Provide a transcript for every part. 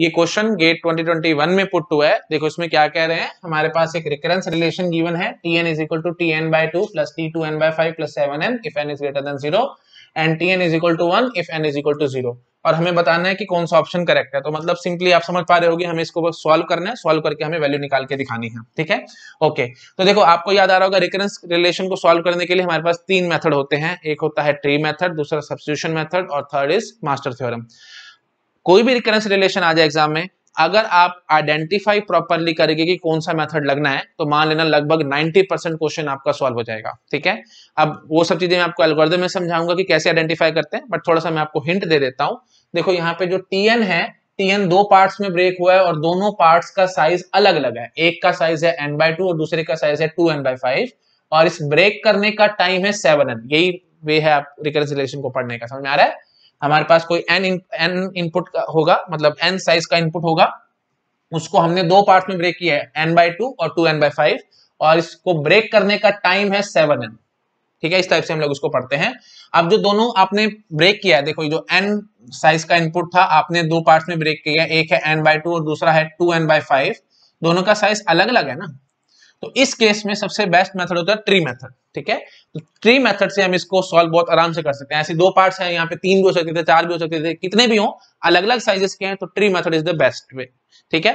ये question gate 2021 में put हुआ है देखो इसमें क्या कह रहे हैं हमारे पास एक रिकरेंस रिलेशन गिवन है T N is equal to T N by two plus T two N by five plus seven N if N is greater than zero and T N is equal to one if N is equal to zero और हमें बताना है कि कौन सा option correct है तो मतलब सिंपली आप समझ पा रहे होगी हमें इसको सॉल्व करना है सॉल्व करके हमें वैल्यू निकाल के दिखानी है ठीक है ओके तो देखो आपको याद आ रहा होगा रिकरेंस रिलेशन को सॉल्व करने के लिए हमारे पास तीन मेथड होते हैं एक होता है ट्री मेथड दूसरा सब्सिट्यूशन मेथड और थर्ड इज मास्टर थ्योरम कोई भी रिकरेंस रिलेशन आ जाए एग्जाम में अगर आप आइडेंटिफाई प्रॉपरली करेंगे कि कौन सा मेथड लगना है तो मान लेना लगभग 90 परसेंट क्वेश्चन आपका सॉल्व हो जाएगा ठीक है अब वो सब चीजें मैं आपको एल्गोरिथम में समझाऊंगा कि कैसे आइडेंटिफाई करते हैं बट थोड़ा सा मैं आपको हिंट दे देता हूं देखो यहाँ पे जो टीएन है टीएन दो पार्ट में ब्रेक हुआ है और दोनों पार्ट का साइज अलग अलग है एक का साइज है एन बाय टू और दूसरे का साइज है टू एन फाइव और इस ब्रेक करने का टाइम है सेवन एन यही वे है आप रिकर्स रिलेशन को पढ़ने का समझ में आ रहा है हमारे पास कोई एन एन इनपुट होगा मतलब एन साइज का इनपुट होगा उसको हमने दो पार्ट में ब्रेक किया है एन बाय टू और टू एन बाई फाइव और इसको ब्रेक करने का टाइम है सेवन एन ठीक है इस टाइप से हम लोग उसको पढ़ते हैं अब जो दोनों आपने ब्रेक किया है देखो जो एन साइज का इनपुट था आपने दो पार्ट में ब्रेक किया एक है एन बाय टू और दूसरा है टू एन बाय फाइव दोनों का साइज अलग अलग है ना तो इस केस में सबसे बेस्ट मेथड होता है ट्री मेथड ठीक है तो ट्री मेथड से हम इसको सॉल्व बहुत आराम से कर सकते हैं ऐसे दो पार्ट्स हैं यहाँ पे तीन भी हो सकते थे चार भी हो सकते थे कितने भी हो अलग अलग साइजेस के हैं तो tree method is the best way ठीक है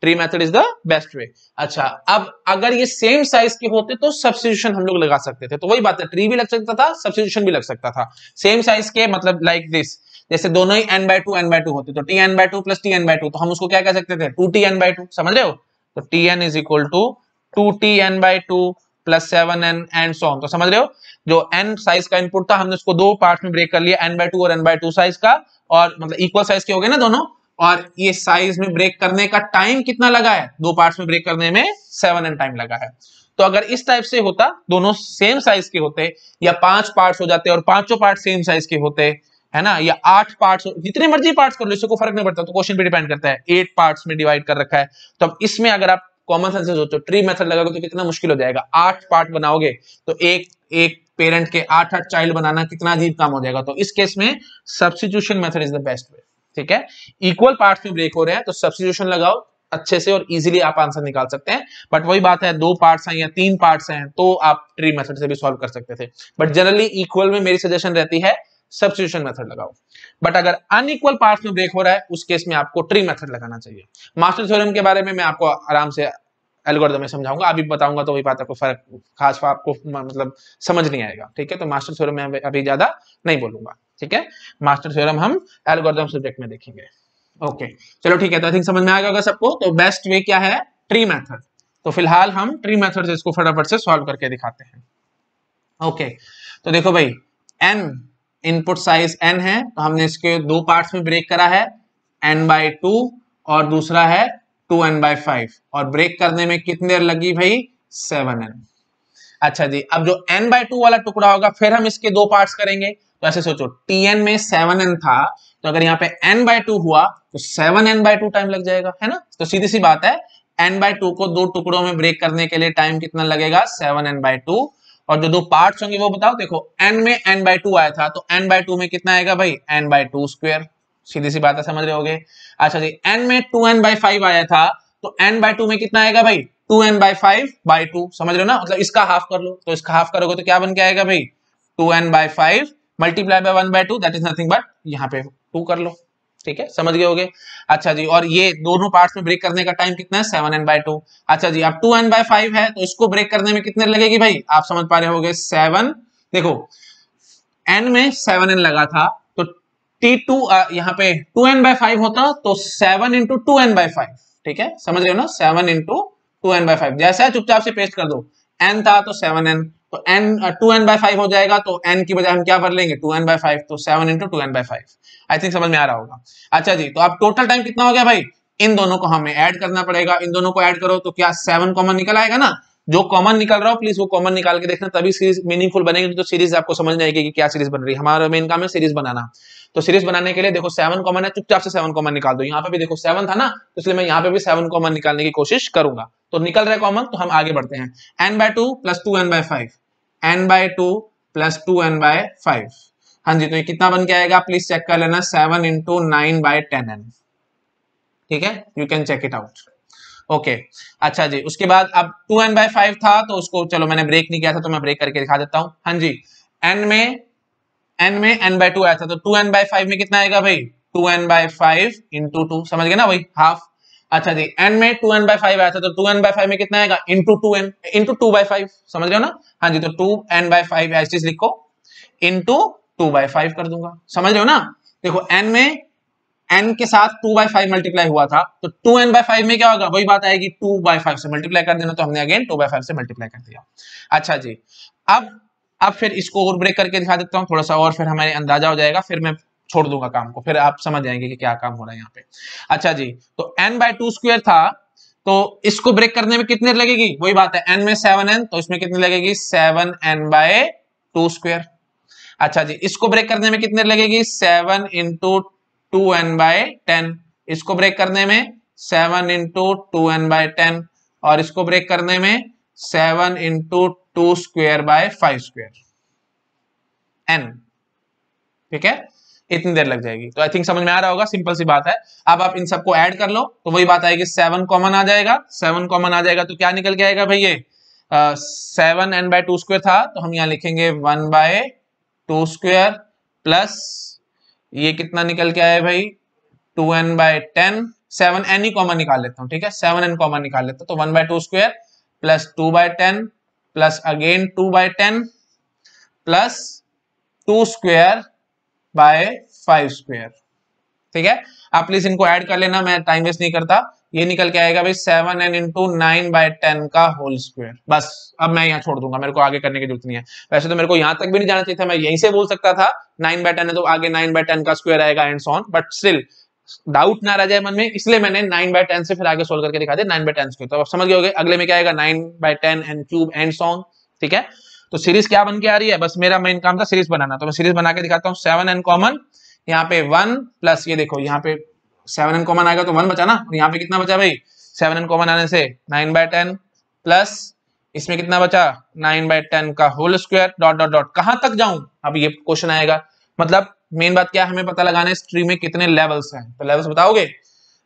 tree method is the best way अच्छा अब अगर ये सेम साइज के होते तो सब्सिट्यूशन हम लोग लगा सकते थे तो वही बात है ट्री भी लग सकता था सब्सिट्यूशन भी लग सकता था सेम साइज के मतलब लाइक like दिस जैसे दोनों ही N by two N by two होते तो T N by two plus T N by two तो हम उसको क्या कह सकते थे two T N by two समझ रहे हो तो T N is equal to two T N by two plus seven N and so on तो समझ रहे हो जो एन साइज का इनपुट था हमने उसको दो पार्ट में ब्रेक कर लिया एन बाई टू और एन बाई टू साइज का और मतलब इक्वल साइज के हो गए ना दोनों और ये साइज में ब्रेक करने का टाइम कितना लगा है दो पार्ट में ब्रेक करने में सेवन एन टाइम लगा है तो अगर इस टाइप से होता दोनों सेम साइज के होते या पांच पार्ट्स हो जाते और पांचों पार्ट सेम साइज के होते है ना या आठ पार्ट्स जितने मर्जी पार्ट्स कर लो इससे कोई फर्क नहीं पड़ता तो क्वेश्चन पे डिपेंड करता है एट पार्ट्स में डिवाइड कर रखा है तो अब इसमें अगर आप कॉमन सेंस से सोचो ट्री मेथड लगाओगे तो कितना मुश्किल हो जाएगा आठ पार्ट बनाओगे तो एक एक पेरेंट के आठ आठ चाइल्ड बनाना कितना अजीब काम हो जाएगा तो इस केस में substitution method is the best way ठीक है इक्वल पार्ट में ब्रेक हो रहे हैं तो सब्सिट्यूशन लगाओ अच्छे से और इजीली आप आंसर निकाल सकते हैं बट वही बात है दो पार्ट्स हैं या तीन पार्ट्स हैं तो आप ट्री मेथड से भी सॉल्व कर सकते थे बट जनरली इक्वल में मेरी सजेशन रहती है सब्सिट्यूशन मेथड लगाओ बट अगर अनइक्वल पार्ट्स में ब्रेक हो रहा है उस केस में आपको ट्री मेथड लगाना चाहिए मास्टर थ्योरम के बारे में मैं आपको आराम से एल्गोरिथम में समझाऊंगा अभी बताऊंगा तो वही बात आपको फर्क खास आपको मतलब समझ नहीं आएगा ठीक है तो मास्टर थ्योरम में अभी ज्यादा नहीं बोलूंगा ठीक है मास्टर थ्योरम हम एल्गोरिथम सब्जेक्ट में देखेंगे ओके चलो ठीक है तो आई थिंक समझ में आएगा अगर सबको तो बेस्ट वे क्या है ट्री मेथड तो फिलहाल हम ट्री मेथड से इसको फटाफट से सॉल्व करके दिखाते हैं ओके okay. तो देखो भाई एन इनपुट साइज एन है तो हमने इसके दो पार्ट्स में ब्रेक करा है एन बाय टू और दूसरा है टू एन बाई फाइव और ब्रेक करने में कितनी देर लगी भाई सेवन एन अच्छा जी अब जो एन बाय टू वाला टुकड़ा होगा फिर हम इसके दो पार्ट्स करेंगे तो ऐसे सोचो टी एन में सेवन एन था तो अगर यहाँ पे एन बाय टू हुआ तो seven n by two time लग जाएगा है ना तो सीधी सी बात है एन बाय टू को दो टुकड़ों में ब्रेक करने के लिए टाइम कितना लगेगा सेवन एन बाई टू और जो दो पार्ट होंगे वो बताओ देखो n में n बाई टू आया था तो n बाई टू में कितना आएगा भाई n बाई टू स्क्वेयर सीधी सी बात है समझ रहे होगे अच्छा जी n में टू एन बाई फाइव आया था तो n बाई टू में कितना आएगा भाई two N by five by two समझ रहे हो ना मतलब इसका हाफ कर लो तो इसका हाफ करोगे तो क्या बन के आएगा भाई two N by five multiply by one by two that is nothing but यहाँ पे टू कर लो ठीक है समझ गए होगे अच्छा जी और ये दोनों पार्ट्स में ब्रेक करने का टाइम कितना है सेवन एन बाय टू अच्छा जी अब टू एन बाय फाइव है तो इसको ब्रेक करने में कितने लगेगी भाई आप समझ पा रहे होगे सेवन देखो एन में सेवन एन लगा था तो टी टू यहाँ पे टू एन बाय फाइव होता तो seven into two N by five ठीक है समझ रहे हो ना seven into two N by five जैसा है चुपचाप से पेस्ट कर दो एन था तो सेवन एन तो n two N by five हो जाएगा तो एन की बजाय हम क्या कर लेंगे टू एन बाई फाइव तो seven into two N by five I think समझ में आ रहा होगा अच्छा जी तो आप टोटल टाइम कितना हो गया भाई इन दोनों को हमें ऐड करना पड़ेगा इन दोनों को ऐड करो तो क्या सेवन कॉमन निकल आएगा ना जो कॉमन निकल रहा हो प्लीज वो कॉमन निकाल के देखना तभी सीरीज मीनिंगफुल बनेगी तो सीरीज आपको समझ नहीं आएगी कि क्या सीरीज बन रही है हमारा मेन काम है सीरीज बनाना तो सीरीज बनाने के लिए देखो सेवन कॉमन है चुपचाप से सेवन कॉमन निकाल दो यहाँ पे भी देखो सेवन था ना तो इसलिए मैं यहाँ पे भी सेवन कॉमन निकालने की कोशिश करूंगा तो निकल रहा है कॉमन तो हम आगे बढ़ते हैं n by two plus two N by five n by two plus two N by five हाँ जी तो ये कितना बन के आएगा प्लीज चेक कर लेना seven into nine by ten n ठीक है you can check it out okay अच्छा जी उसके बाद अब टू एन बाय फाइव था तो उसको चलो मैंने ब्रेक नहीं किया था तो मैं ब्रेक करके दिखा देता हूँ हाँ जी एन में एन में एन बाय टू आया था तो टू एन बाय फाइव में कितना आएगा भाई two N by five into two समझ गए ना भाई हाफ अच्छा जी एन में टू एन बाय फाइव आया था तो टू एन बाय फाइव में कितना आएगा into two n into two by five समझ रहे ना हाँ जी तो टू एन बाय फाइव ऐसे चीज लिखो इंटू टू बाय फाइव कर दूंगा समझ रहे हो ना देखो एन में एन के साथ टू बाय फाइव मल्टीप्लाई हुआ था तो टू एन बाय फाइव में क्या होगा वही बात आएगी टू बाय फाइव से मल्टीप्लाई कर देना तो हमने अगेन टू बाय फाइव से मल्टीप्लाई कर दिया अच्छा जी अब अब फिर इसको और ब्रेक करके दिखा देता हूँ थोड़ा सा और फिर हमारे अंदाजा हो जाएगा फिर मैं छोड़ दूंगा काम को फिर आप समझ जाएंगे कि क्या काम हो रहा है यहाँ पे अच्छा जी तो एन बाय टू स्क्वेयर था तो इसको ब्रेक करने में कितने लगेगी वही बात है एन में सेवन एन तो इसमें कितनी लगेगी seven n by two square अच्छा जी इसको ब्रेक करने में कितने लगेगी seven into two N by ten इसको ब्रेक करने में seven into two N by ten और इसको ब्रेक करने में seven into two square by five square n ठीक है इतनी देर लग जाएगी तो आई थिंक समझ में आ रहा होगा सिंपल सी बात है अब आप इन सबको ऐड कर लो तो वही बात आएगी सेवन कॉमन आ जाएगा सेवन कॉमन आ जाएगा तो क्या निकल के आएगा भाई ये seven n by two square था तो हम यहाँ लिखेंगे one by two square plus ये कितना निकल के आया भाई two N by ten seven n ही कॉमन निकाल लेता हूँ ठीक है सेवन एन कॉमन निकाल लेता हूँ तो one by two square plus two by ten plus again two by ten plus two square by five square ठीक है आप प्लीज इनको ऐड कर लेना मैं टाइम वेस्ट नहीं करता ये निकल के आएगा भाई seven n into nine by ten का होल स्क्वायर बस अब मैं यहाँ छोड़ दूंगा मेरे को आगे करने की जरूरत नहीं है वैसे तो मेरे को यहां तक भी नहीं जाना चाहिए था मैं यहीं से बोल सकता था नाइन बाय टेन है तो आगे नाइन बाय टेन का स्क्वायर आएगा and so on but still doubt ना रह जाए मन में इसलिए मैंने नाइन बाय टेन से फिर आगे सोल्व करके दिखा दे नाइन बाय टेन तो अब समझ गए अगले में क्या आएगा nine by ten and cube and so on ठीक है तो सीरीज क्या बन के आ रही है बस मेरा मेन काम था सीरीज बनाना तो मैं सीरीज बना के दिखाता हूँ सेवन एन कॉमन यहाँ पे वन प्लस ये देखो यहाँ पे सेवन एन कॉमन आएगा तो वन बचा ना और यहाँ पे कितना बचा भाई सेवन एन कॉमन आने से नाइन बाय टेन प्लस इसमें कितना बचा नाइन बाय टेन का whole square dot dot dot कहां तक जाऊं अब ये क्वेश्चन आएगा मतलब मेन बात क्या है हमें पता लगाना है स्ट्रीम में कितने लेवल्स हैं तो लेवल्स बताओगे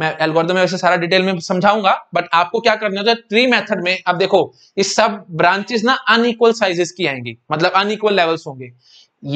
मैं एल्गोरिदम में वैसे सारा डिटेल में समझाऊंगा बट आपको क्या करना होता है ट्री मेथड में अब देखो ये सब ब्रांचेस ना अनइक्वल साइजेस की आएंगी मतलब अनइक्वल लेवल्स होंगे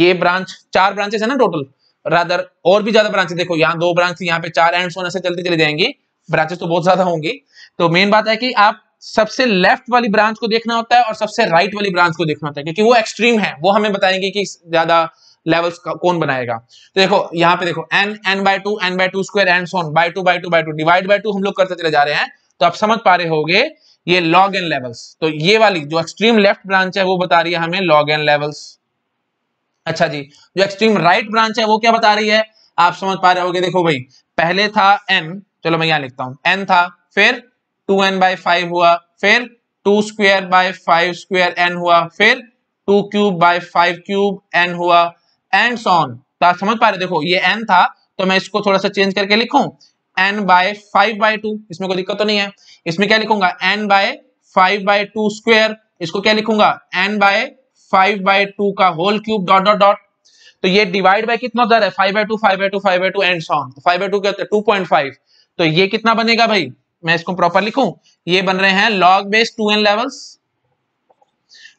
ये ब्रांच चार ब्रांचेस है ना टोटल रादर और भी ज्यादा ब्रांचेस देखो यहाँ दो ब्रांच यहाँ पे चार एंड सोन ऐसे चलती चली जाएंगी ब्रांचेस तो बहुत ज्यादा होंगी तो मेन बात है कि आप सबसे लेफ्ट वाली ब्रांच को देखना होता है और सबसे राइट वाली ब्रांच को देखना होता है क्योंकि वो एक्सट्रीम है वो हमें बताएंगे कि ज्यादा लेवल्स कौन बनाएगा तो देखो यहाँ पे देखो n n by two N by two square n so on by two by two by two divide by two हम लोग करते चले जा रहे हैं तो आप समझ पा रहे होगे ये लॉग एन लेवल्स तो ये वाली जो एक्सट्रीम लेफ्ट ब्रांच है वो बता रही है हमें लॉग एन लेवल्स अच्छा जी जो एक्सट्रीम राइट ब्रांच है वो क्या बता रही है आप समझ पा रहे होगे देखो भाई पहले था एन चलो मैं यहां लिखता हूं एन था फिर टू एन बाय फाइव हुआ फिर two square by five square n हुआ फिर two cube by five cube n हुआ एंड सॉन तो आप समझ पा रहे देखो ये एन था तो मैं इसको थोड़ा सा चेंज करके लिखू n by five by two इसमें कोई दिक्कत तो नहीं है इसमें क्या लिखूंगा n by five by two square इसको क्या लिखूंगा n by five by two का whole cube dot dot dot तो ये डिवाइड बाय कितना दर है five by two five by two five by two and so on five by two क्या होता है टू पॉइंट फाइव तो ये कितना बनेगा भाई मैं इसको प्रॉपर लिखू ये बन रहे हैं log base two n levels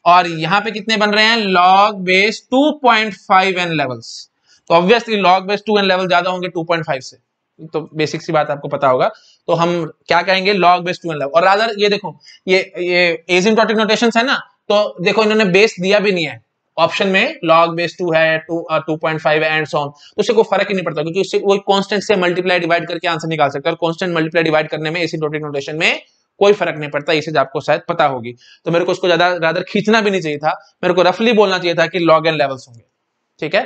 और यहां पे कितने बन रहे हैं log base 2.5 point n levels तो obviously log base 2 n level ज्यादा होंगे 2.5 से तो बेसिक सी बात आपको पता होगा तो हम क्या कहेंगे लॉग बेस 2 एन लेवल और रादर ये देखो ये ये एजिंग टॉटिक नोटेशन है ना तो देखो इन्होंने बेस दिया भी नहीं है ऑप्शन में लॉग बेस टू है two two point five and so on तो उससे कोई फर्क ही नहीं पड़ता क्योंकि उससे कोई कांस्टेंट से मल्टीप्लाई डिवाइड करके आंसर निकाल सकते हैं और कांस्टेंट मल्टीप्लाई डिवाइड करने में एसिम्प्टोटिक नोटेशन में कोई फर्क नहीं पड़ता ये चीज आपको शायद पता होगी तो मेरे को उसको ज्यादा ज्यादा खींचना भी नहीं चाहिए था मेरे को रफली बोलना चाहिए था कि लॉग एन लेवल्स होंगे ठीक है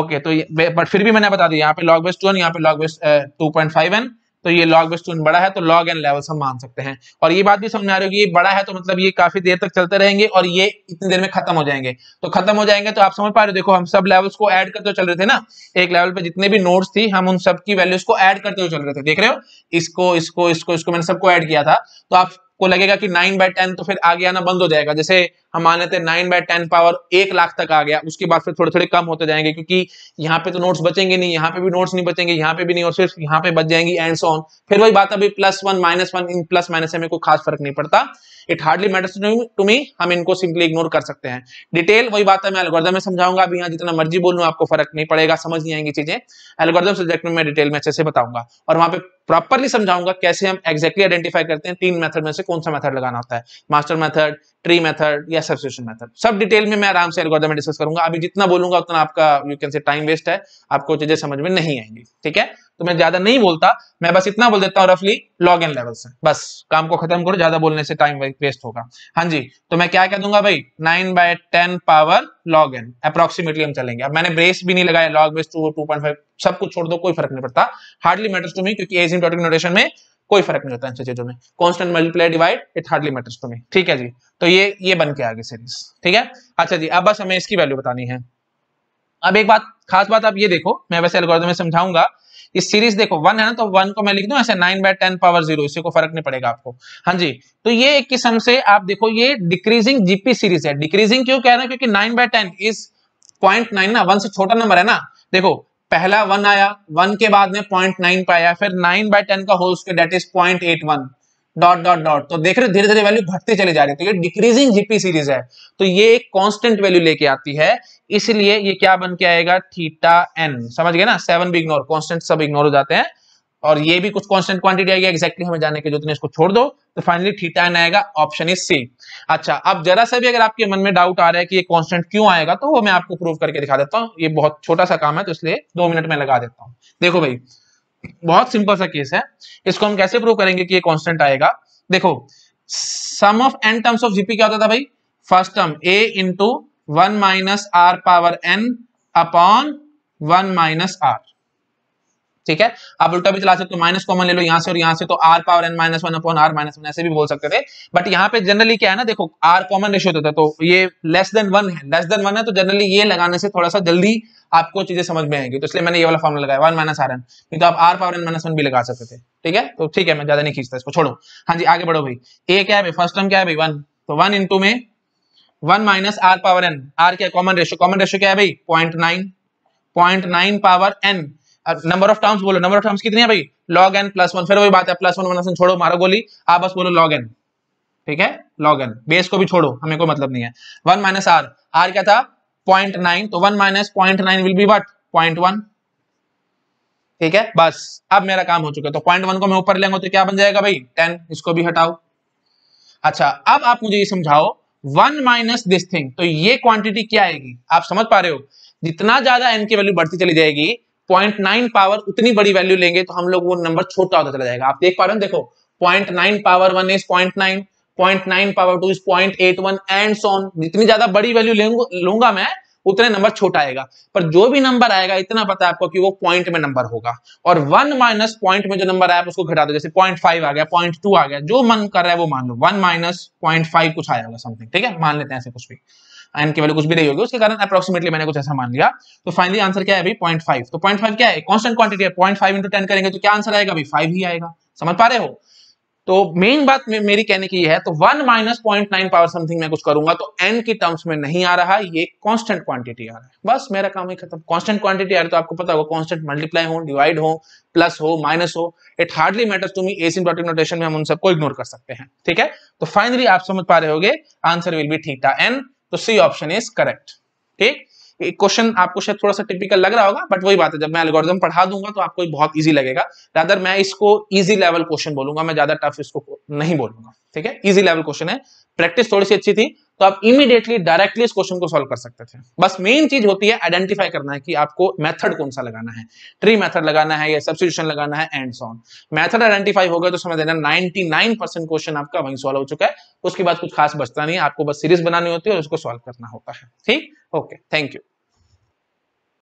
ओके तो बट फिर भी मैंने बता दिया यहाँ पे लॉग बेस्ट टू एन यहाँ पे log base two point five n तो ये लॉग बेस ट्यून बड़ा है तो लॉग एन लेवल्स हम मान सकते हैं और ये बात भी समझ में आ रही होगी ये बड़ा है तो मतलब ये काफी देर तक चलते रहेंगे और ये इतनी देर में खत्म हो जाएंगे तो खत्म हो जाएंगे तो आप समझ पा रहे हो देखो हम सब लेवल्स को एड करते चल रहे थे ना एक लेवल पर जितने भी नोट्स थी हम उन सबकी वैल्यूज को एड करते हुए चल रहे थे देख रहे हो इसको इसको इसको इसको मैंने सबको एड किया था तो आपको लगेगा कि नाइन बाय टेन तो फिर आगे आना बंद हो जाएगा जैसे हम मान लेते हैं नाइन बाय टेन पावर एक लाख तक आ गया उसके बाद फिर थोड़े थोड़े कम होते जाएंगे क्योंकि यहाँ पे तो नोट्स बचेंगे नहीं यहाँ पे भी नोट्स नहीं बचेंगे यहाँ पे भी नहीं और सिर्फ यहाँ पे बच जाएंगी एंड सो ऑन फिर वही बात अभी प्लस वन माइनस वन इन प्लस माइनस से हमें कोई खास फर्क नहीं पड़ता it hardly matters to me हम इनको सिंपली इग्नोर कर सकते हैं डिटेल वही बात है मैं एल्गोरिदम में समझाऊंगा अभी यहाँ जितना मर्जी बोलूँ आपको फर्क नहीं पड़ेगा समझ नहीं आएंगी चीजें एल्गोरिदम सब्जेक्ट में मैं डिटेल में अच्छे से बताऊंगा और वहां पे प्रॉपरली समझाऊंगा कैसे हम एक्जैक्टली आइडेंटिफाई करते हैं तीन मेथड में से कौन सा मेथड लगाना होता है मास्टर मेथड ट्री मेथड या सब्सिट्यूशन मेथड सब डिटेल में मैं आराम से एल्गोरिथम में डिस्कस करूंगा अभी जितना बोलूंगा उतना आपका you can say time waste है आपको चीजें समझ में नहीं आएंगी ठीक है तो मैं ज्यादा नहीं बोलता मैं बस इतना बोल देता हूँ रफली लॉग एन लेवल से बस काम को खत्म करो ज्यादा बोलने से टाइम वेस्ट होगा हाँ जी तो मैं क्या कह दूंगा भाई nine by ten power log n approximately हम चलेंगे अब मैंने ब्रेस भी नहीं लगाया log base two two point five सब कुछ छोड़ दो कोई फर्क नहीं पड़ता हार्डली मैटर्स टू मी क्योंकि एज इन नोटेशन में कोई फर्क नहीं होता इन चीजों में constant multiply divide it hardly matters to me ठीक है जी तो ये ये बन के आगे सीरीज ठीक है अच्छा जी अब बस हमें इसकी वैल्यू बतानी है अब एक बात खास बात आप ये देखो मैं वैसे एल्गोरिथम में समझाऊंगा इस सीरीज देखो वन है ना तो वन को मैं लिख दूं ऐसे nine by ten power zero इसी को फर्क नहीं पड़ेगा आपको हाँ जी तो ये एक किस्म से आप देखो ये डिक्रीजिंग जीपी सीरीज है डिक्रीजिंग क्यों कह रहे हैं क्योंकि nine by ten is point nine ना वन से छोटा नंबर है ना देखो पहला वन आया वन के बाद में पॉइंट नाइन पे आया फिर नाइन बाय टेन का whole that is point eight one dot dot dot तो देख रहे हो धीरे धीरे वैल्यू घटती चले जा रही है तो ये डिक्रीजिंग जीपी सीरीज है तो ये एक कांस्टेंट वैल्यू लेके आती है इसलिए ये क्या बन के आएगा थीटा एन समझ गए ना सेवन भी इग्नोर कॉन्स्टेंट सब इग्नोर हो जाते हैं और ये भी कुछ कांस्टेंट क्वांटिटी आएगी एक्जैक्टली हमें जाने के जो इसको छोड़ दो तो फाइनली थीटा एन आएगा ऑप्शन इज सी अच्छा अब जरा सा भी अगर आपके मन में डाउट आ रहा है कि ये कांस्टेंट क्यों आएगा तो वो मैं आपको प्रूव करके दिखा देता हूँ ये बहुत छोटा सा काम है तो इसलिए दो मिनट में लगा देता हूँ देखो भाई बहुत सिंपल सा केस है इसको हम कैसे प्रूव करेंगे कि ये कॉन्स्टेंट आएगा देखो sum of n terms of GP क्या होता था भाई first term A into one minus R power n upon one minus R ठीक है आप उल्टा भी चला सकते हो माइनस कॉमन ले लो यहाँ से और यहाँ से तो R power n minus one upon R minus one ऐसे भी बोल सकते थे बट यहाँ पे जनरली क्या है ना देखो आर कॉमन रेशियो होता तो है तो ये लेस देन वन है लेस देन वन है तो जनरली ये लगाने से थोड़ा सा जल्दी आपको चीजें समझ में आएंगी तो इसलिए मैंने ये वाला फॉर्मला लगाया वन माइनस आर एन नहीं तो आप R power n minus one भी लगा सकते थे ठीक है तो ठीक है मैं ज्यादा नहीं खींचता इसको छोड़ो हाँ जी आगे बढ़ो भाई ए क्या है फर्स्ट टर्म क्या है भाई वन तो वन इंटू में one minus R power n R क्या कॉमन रेशियो कॉमन रेशियो क्या है भाई point nine point nine power n number of terms बोलो नंबर ऑफ टर्म्स कितनी है भाई लॉग एन प्लस वन फिर वही बात है प्लस वन वन छोड़ो मारो गोली आप बस बोलो लॉग एन ठीक है लॉग एन बेस को भी छोड़ो हमें कोई मतलब नहीं है वन माइनस आर आर क्या था पॉइंट नाइन तो one minus point nine will be what point one ठीक है बस अब मेरा काम हो चुका है तो पॉइंट वन को मैं ऊपर लेंगे तो क्या बन जाएगा भाई टेन इसको भी हटाओ अच्छा अब आप मुझे ये समझाओ वन माइनस दिस थिंग तो ये क्वांटिटी क्या आएगी आप समझ पा रहे हो जितना ज्यादा एन की वैल्यू बढ़ती चली जाएगी पॉइंट नाइन पावर उतनी बड़ी वैल्यू लेंगे तो हम लोग वो नंबर छोटा होता चला जाएगा आप देख पा रहे हो देखो point nine power one is point nine point nine power two is point eight one and so on जितनी ज्यादा बड़ी वैल्यू लूंगा मैं उतने नंबर छोटा आएगा पर जो भी नंबर आएगा इतना पता है आपको कि वो पॉइंट में नंबर होगा और वन माइनस पॉइंट में जो नंबर आया उसको घटा दो जैसे पॉइंट फाइव आ गया पॉइंट टू आ गया जो मन कर रहा है वो मान लो वन माइनस पॉइंट फाइव कुछ आया होगा समथिंग ठीक है मान लेते हैं ऐसे कुछ भी आयन की वैल्यू कुछ भी नहीं होगी उसके कारण अप्रोक्सीमेटली मैंने कुछ ऐसा मान लिया तो फाइनली आंसर क्या है अभी पॉइंट फाइव तो पॉइंट फाइव क्या है कॉन्स्टेंट क्वांटिटी है पॉइंट फाइव इंटू टेन करेंगे तो क्या आंसर आएगा अभी फाइव ही आएगा समझ पा रहे हो तो मेन बात मेरी कहने की है तो one minus point nine power something मैं कुछ करूंगा तो एन की टर्म्स में नहीं आ रहा ये कांस्टेंट क्वांटिटी आ रहा है बस मेरा काम ही खत्म कांस्टेंट क्वांटिटी आ रही तो आपको पता होगा कांस्टेंट मल्टीप्लाई हो डिवाइड हो प्लस हो माइनस हो it hardly matters to me asymptotic notation में हम उन सबको इग्नोर कर सकते हैं ठीक है तो फाइनली आप समझ पा रहे हो answer will be theta n तो सी ऑप्शन इज करेक्ट ठीक क्वेश्चन आपको शायद थोड़ा सा टिपिकल लग रहा होगा बट वही बात है जब मैं एल्गोरिदम पढ़ा दूंगा तो आपको बहुत इजी लगेगा रादर मैं इसको इजी लेवल क्वेश्चन बोलूंगा मैं ज्यादा टफ इसको नहीं बोलूंगा ठीक है इजी लेवल क्वेश्चन है प्रैक्टिस थोड़ी सी अच्छी थी तो आप इमीडिएटली डायरेक्टली इस क्वेश्चन को सॉल्व कर सकते थे बस मेन चीज होती है आइडेंटिफाई करना है कि आपको मेथड कौन सा लगाना है ट्री मेथड लगाना है या सब्सिट्यूशन लगाना है एंड सॉन मेथड आइडेंटिफाई होगा तो समझ देना 99 परसेंट क्वेश्चन आपका वहीं सॉल्व हो चुका है उसके बाद कुछ खास बचता नहीं है आपको बस सीरीज बनानी होती है और उसको सॉल्व करना होता है ठीक ओके थैंक यू